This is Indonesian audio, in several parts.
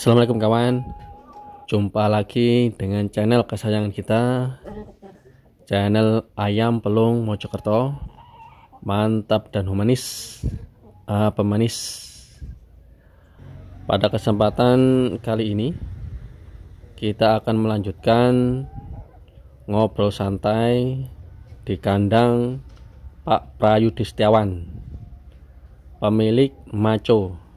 Assalamualaikum kawan Jumpa lagi dengan channel kesayangan kita Channel Ayam Pelung Mojokerto Mantap dan humanis uh, Pemanis Pada kesempatan kali ini Kita akan melanjutkan Ngobrol santai Di kandang Pak Prayudi Setiawan Pemilik Maco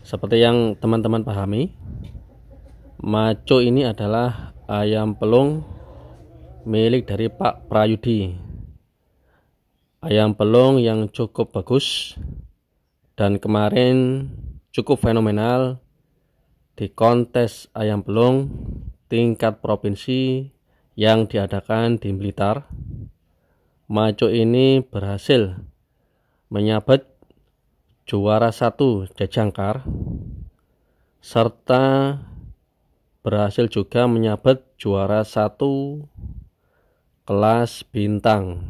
seperti yang teman-teman pahami, maco ini adalah ayam pelung milik dari Pak Prayudi. Ayam pelung yang cukup bagus dan kemarin cukup fenomenal di kontes ayam pelung tingkat provinsi yang diadakan di Blitar. Maco ini berhasil menyabet juara satu Jajangkar serta berhasil juga menyabet juara satu kelas bintang.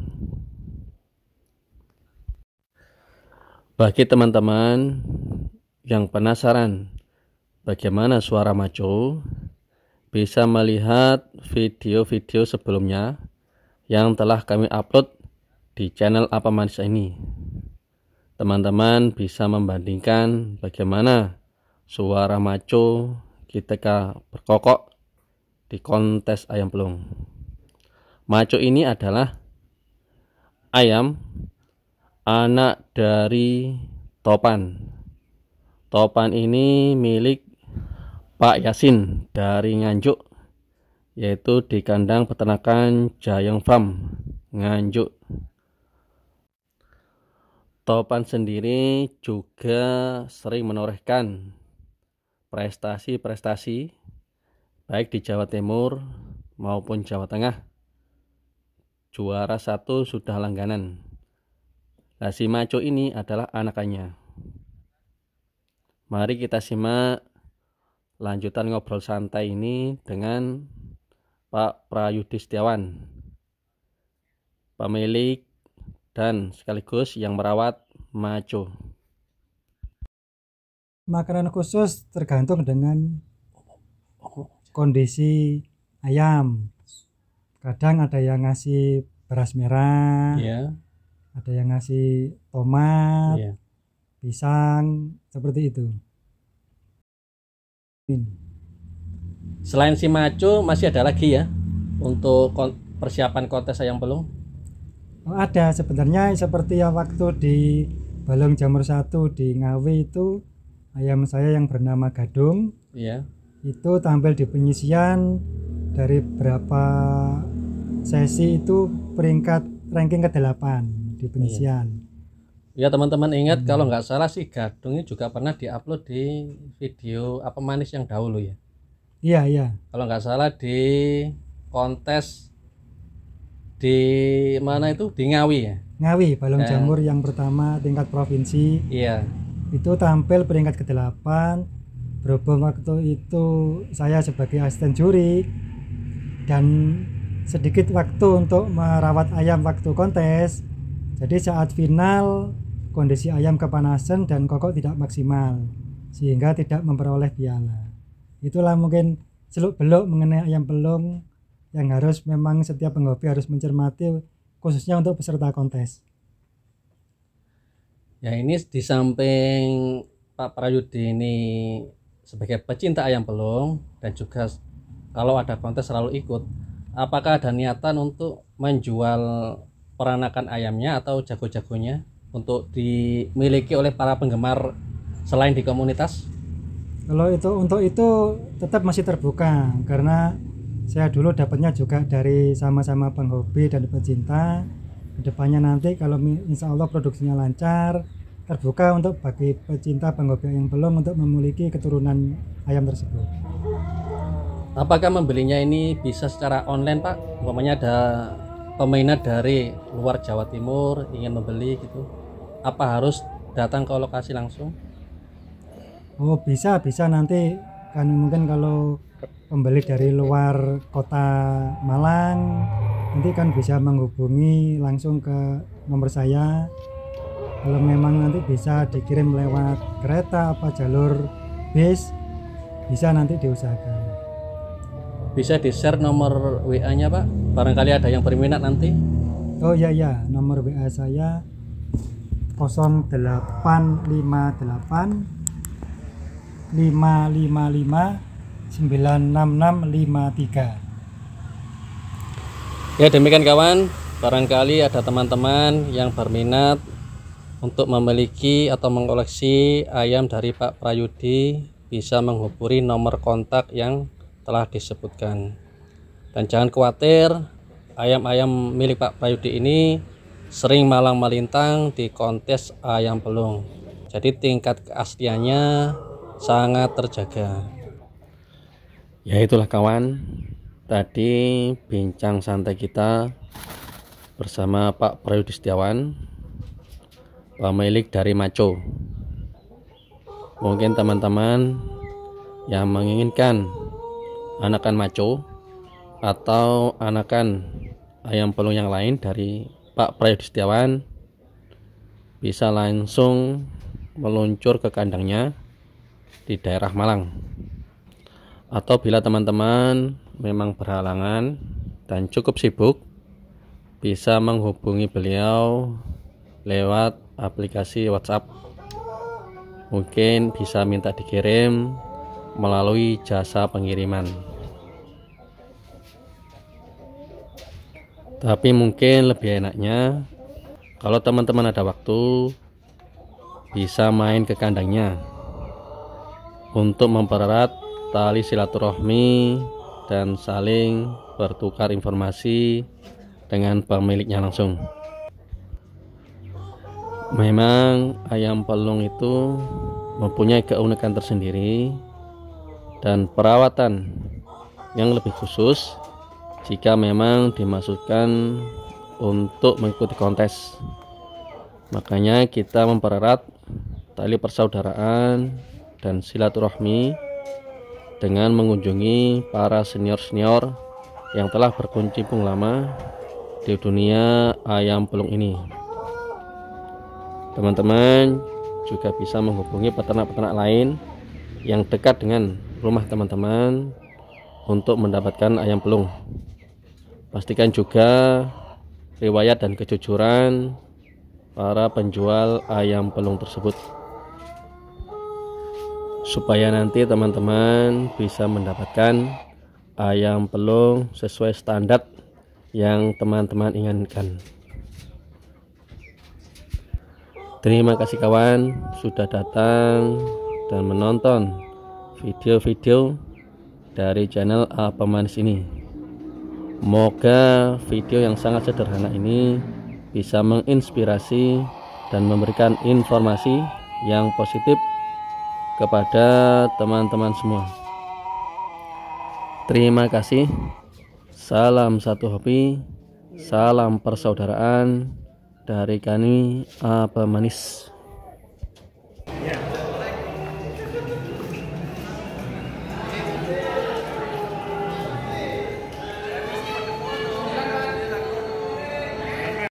Bagi teman-teman yang penasaran bagaimana suara maco, bisa melihat video-video sebelumnya yang telah kami upload di channel Apa Manis ini teman-teman bisa membandingkan bagaimana suara maco kita berkokok di kontes ayam pelung. Maco ini adalah ayam anak dari topan. Topan ini milik Pak Yasin dari Nganjuk yaitu di kandang peternakan jayang Farm Nganjuk Topan sendiri juga sering menorehkan prestasi-prestasi baik di Jawa Timur maupun Jawa Tengah. Juara satu sudah langganan. Nah, si Maco ini adalah anakannya. Mari kita simak lanjutan ngobrol santai ini dengan Pak Prayudi Setiawan, pemilik dan sekaligus yang merawat maco. Makanan khusus tergantung dengan kondisi ayam. Kadang ada yang ngasih beras merah, yeah. ada yang ngasih tomat, yeah. pisang, seperti itu. Selain si maco masih ada lagi ya untuk persiapan kontes ayam belum. Oh, ada sebenarnya seperti ya waktu di Balong Jamur Satu di Ngawi itu ayam saya yang bernama Gadung. Iya. Itu tampil di penyisian dari berapa sesi itu peringkat ranking ke-8 di iya. penyisian. Iya. Ya teman-teman ingat hmm. kalau nggak salah sih Gadung ini juga pernah diupload di video apa manis yang dahulu ya. Iya, iya. Kalau nggak salah di kontes di mana itu di Ngawi ya Ngawi balon eh. jamur yang pertama tingkat provinsi iya itu tampil peringkat ke-8 berhubung waktu itu saya sebagai asisten juri dan sedikit waktu untuk merawat ayam waktu kontes jadi saat final kondisi ayam kepanasan dan kokok tidak maksimal sehingga tidak memperoleh piala itulah mungkin seluk beluk mengenai ayam pelung yang harus memang setiap penghobi harus mencermati khususnya untuk peserta kontes. Ya ini di samping Pak Prayudi ini sebagai pecinta ayam pelung dan juga kalau ada kontes selalu ikut, apakah ada niatan untuk menjual peranakan ayamnya atau jago-jagonya untuk dimiliki oleh para penggemar selain di komunitas? Kalau itu untuk itu tetap masih terbuka karena saya dulu dapatnya juga dari sama-sama penghobi dan pecinta kedepannya nanti kalau insya Allah produksinya lancar terbuka untuk bagi pecinta penghobi yang belum untuk memiliki keturunan ayam tersebut apakah membelinya ini bisa secara online pak umpamanya ada peminat dari luar Jawa Timur ingin membeli gitu apa harus datang ke lokasi langsung oh bisa bisa nanti kan mungkin kalau pembeli dari luar kota Malang nanti kan bisa menghubungi langsung ke nomor saya kalau memang nanti bisa dikirim lewat kereta apa jalur bis bisa nanti diusahakan bisa di share nomor WA nya Pak barangkali ada yang berminat nanti oh ya ya nomor WA saya 0858 555 96653. Ya demikian kawan, barangkali ada teman-teman yang berminat untuk memiliki atau mengoleksi ayam dari Pak Prayudi bisa menghubungi nomor kontak yang telah disebutkan. Dan jangan khawatir, ayam-ayam milik Pak Prayudi ini sering malang melintang di kontes ayam pelung. Jadi tingkat keasliannya sangat terjaga. Ya itulah kawan, tadi bincang santai kita bersama Pak Prayudi Setiawan, pemilik dari Maco. Mungkin teman-teman yang menginginkan anakan Maco atau anakan ayam pelung yang lain dari Pak Prayudi Setiawan bisa langsung meluncur ke kandangnya di daerah Malang atau bila teman-teman memang berhalangan dan cukup sibuk bisa menghubungi beliau lewat aplikasi WhatsApp mungkin bisa minta dikirim melalui jasa pengiriman tapi mungkin lebih enaknya kalau teman-teman ada waktu bisa main ke kandangnya untuk mempererat tali silaturahmi dan saling bertukar informasi dengan pemiliknya langsung. Memang ayam pelung itu mempunyai keunikan tersendiri dan perawatan yang lebih khusus jika memang dimasukkan untuk mengikuti kontes. Makanya kita mempererat tali persaudaraan dan silaturahmi dengan mengunjungi para senior-senior yang telah berkunjung lama di dunia ayam pelung ini. Teman-teman juga bisa menghubungi peternak-peternak lain yang dekat dengan rumah teman-teman untuk mendapatkan ayam pelung. Pastikan juga riwayat dan kejujuran para penjual ayam pelung tersebut supaya nanti teman-teman bisa mendapatkan uh, ayam pelung sesuai standar yang teman-teman inginkan terima kasih kawan sudah datang dan menonton video-video dari channel apa manis ini moga video yang sangat sederhana ini bisa menginspirasi dan memberikan informasi yang positif kepada teman-teman semua. Terima kasih. Salam satu hobi, salam persaudaraan dari kami Apa Manis.